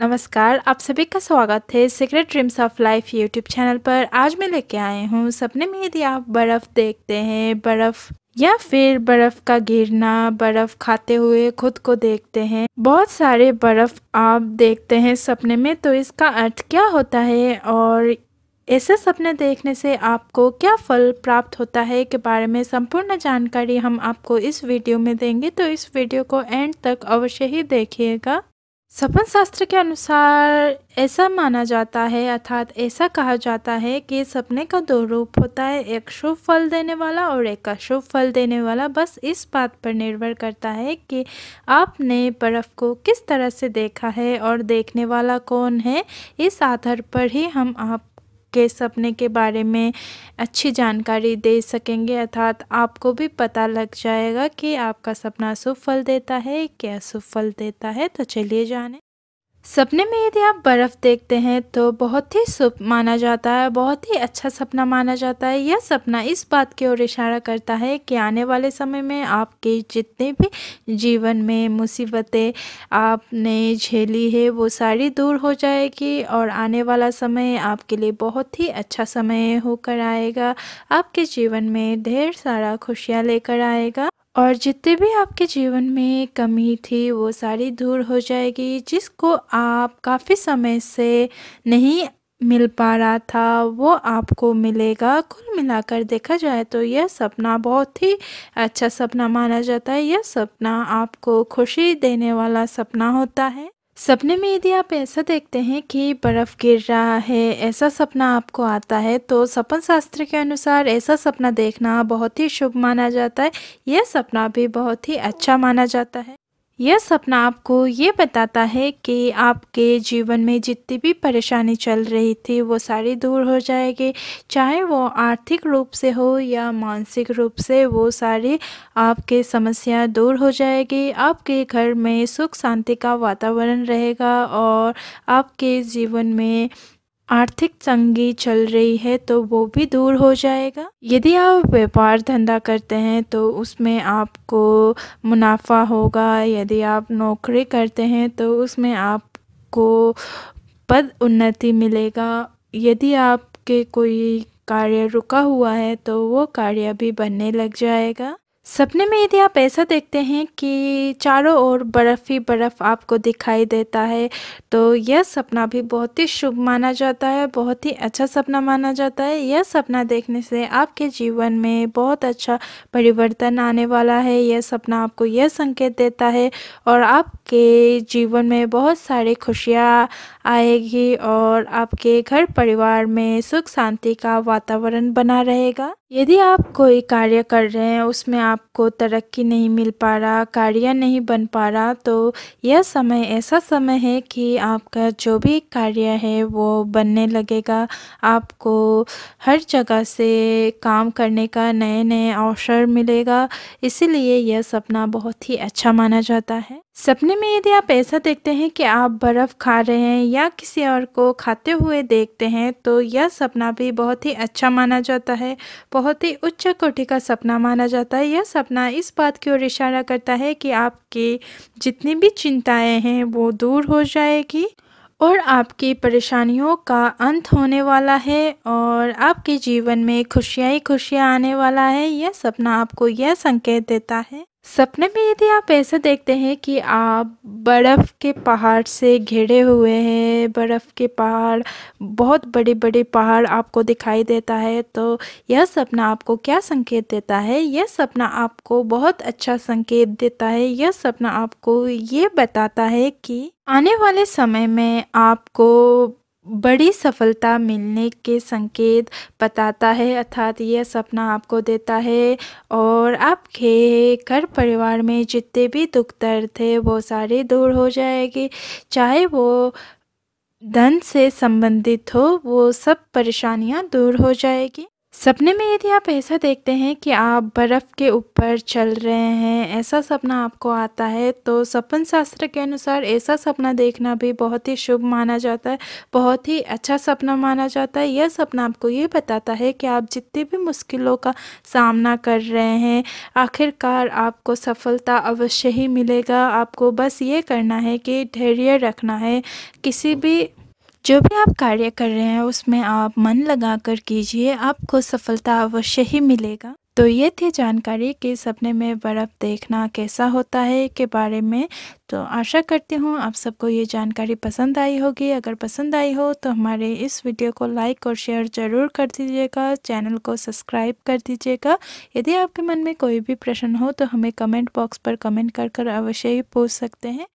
नमस्कार आप सभी का स्वागत है secret dreams of life YouTube channel पर आज मैं लेके आए हूँ सपने में यदि आप बर्फ़ देखते हैं बर्फ़ या फिर बर्फ़ का गिरना बर्फ़ खाते हुए खुद को देखते हैं बहुत सारे बर्फ़ आप देखते हैं सपने में तो इसका अर्थ क्या होता है और ऐसे सपने देखने से आपको क्या फल प्राप्त होता है के बारे में संपूर्ण जानकारी हम आपको इस वीडियो में देंगे तो इस वीडियो को एंड तक अवश्य ही देखिएगा सपन शास्त्र के अनुसार ऐसा माना जाता है अर्थात ऐसा कहा जाता है कि सपने का दो रूप होता है एक शुभ फल देने वाला और एक अशुभ फल देने वाला बस इस बात पर निर्भर करता है कि आपने बर्फ़ को किस तरह से देखा है और देखने वाला कौन है इस आधार पर ही हम आप के सपने के बारे में अच्छी जानकारी दे सकेंगे अर्थात आपको भी पता लग जाएगा कि आपका सपना शुभ फल देता है क्या शुभ फल देता है तो चलिए जाने सपने में यदि आप बर्फ़ देखते हैं तो बहुत ही शुभ माना जाता है बहुत ही अच्छा सपना माना जाता है यह सपना इस बात की ओर इशारा करता है कि आने वाले समय में आपके जितने भी जीवन में मुसीबतें आपने झेली है वो सारी दूर हो जाएगी और आने वाला समय आपके लिए बहुत ही अच्छा समय होकर आएगा आपके जीवन में ढेर सारा खुशियाँ लेकर आएगा और जितने भी आपके जीवन में कमी थी वो सारी दूर हो जाएगी जिसको आप काफ़ी समय से नहीं मिल पा रहा था वो आपको मिलेगा कुल मिलाकर देखा जाए तो यह सपना बहुत ही अच्छा सपना माना जाता है यह सपना आपको खुशी देने वाला सपना होता है सपने में यदि आप ऐसा देखते हैं कि बर्फ़ गिर रहा है ऐसा सपना आपको आता है तो सपन शास्त्र के अनुसार ऐसा सपना देखना बहुत ही शुभ माना जाता है यह सपना भी बहुत ही अच्छा माना जाता है यह सपना आपको ये बताता है कि आपके जीवन में जितनी भी परेशानी चल रही थी वो सारी दूर हो जाएगी चाहे वो आर्थिक रूप से हो या मानसिक रूप से वो सारी आपके समस्या दूर हो जाएगी आपके घर में सुख शांति का वातावरण रहेगा और आपके जीवन में आर्थिक तंगी चल रही है तो वो भी दूर हो जाएगा यदि आप व्यापार धंधा करते हैं तो उसमें आपको मुनाफा होगा यदि आप नौकरी करते हैं तो उसमें आपको पद उन्नति मिलेगा यदि आपके कोई कार्य रुका हुआ है तो वो कार्य भी बनने लग जाएगा सपने में यदि आप ऐसा देखते हैं कि चारों ओर बर्फ़ ही बर्फ़ आपको दिखाई देता है तो यह सपना भी बहुत ही शुभ माना जाता है बहुत ही अच्छा सपना माना जाता है यह सपना देखने से आपके जीवन में बहुत अच्छा परिवर्तन आने वाला है यह सपना आपको यह संकेत देता है और आपके जीवन में बहुत सारी खुशियाँ आएगी और आपके घर परिवार में सुख शांति का वातावरण बना रहेगा यदि आप कोई कार्य कर रहे हैं उसमें आपको तरक्की नहीं मिल पा रहा कार्य नहीं बन पा रहा तो यह समय ऐसा समय है कि आपका जो भी कार्य है वो बनने लगेगा आपको हर जगह से काम करने का नए नए अवसर मिलेगा इसीलिए यह सपना बहुत ही अच्छा माना जाता है सपने में यदि आप ऐसा देखते हैं कि आप बर्फ़ खा रहे हैं या किसी और को खाते हुए देखते हैं तो यह सपना भी बहुत ही अच्छा माना जाता है बहुत ही उच्च कोटि का सपना माना जाता है यह सपना इस बात की ओर इशारा करता है कि आपकी जितनी भी चिंताएं हैं वो दूर हो जाएगी और आपकी परेशानियों का अंत होने वाला है और आपके जीवन में खुशियाँ ही खुशियाँ आने वाला है यह सपना आपको यह संकेत देता है सपने में यदि आप ऐसा देखते हैं कि आप बर्फ़ के पहाड़ से घिरे हुए हैं बर्फ़ के पहाड़ बहुत बड़े बड़े पहाड़ आपको दिखाई देता है तो यह सपना आपको क्या संकेत देता है यह सपना आपको बहुत अच्छा संकेत देता है यह सपना आपको ये बताता है कि आने वाले समय में आपको बड़ी सफलता मिलने के संकेत बताता है अर्थात यह सपना आपको देता है और आपके घर परिवार में जितने भी दुख दर्द थे वो सारे दूर हो जाएगी चाहे वो धन से संबंधित हो वो सब परेशानियां दूर हो जाएगी सपने में यदि आप ऐसा देखते हैं कि आप बर्फ़ के ऊपर चल रहे हैं ऐसा सपना आपको आता है तो सपन शास्त्र के अनुसार ऐसा सपना देखना भी बहुत ही शुभ माना जाता है बहुत ही अच्छा सपना माना जाता है यह सपना आपको ये बताता है कि आप जितनी भी मुश्किलों का सामना कर रहे हैं आखिरकार आपको सफलता अवश्य ही मिलेगा आपको बस ये करना है कि धैर्य रखना है किसी भी जो भी आप कार्य कर रहे हैं उसमें आप मन लगा कर कीजिए आपको सफलता अवश्य ही मिलेगा तो ये थी जानकारी कि सपने में बर्फ़ देखना कैसा होता है के बारे में तो आशा करती हूँ आप सबको ये जानकारी पसंद आई होगी अगर पसंद आई हो तो हमारे इस वीडियो को लाइक और शेयर ज़रूर कर दीजिएगा चैनल को सब्सक्राइब कर दीजिएगा यदि आपके मन में कोई भी प्रश्न हो तो हमें कमेंट बॉक्स पर कमेंट कर कर अवश्य ही पूछ सकते हैं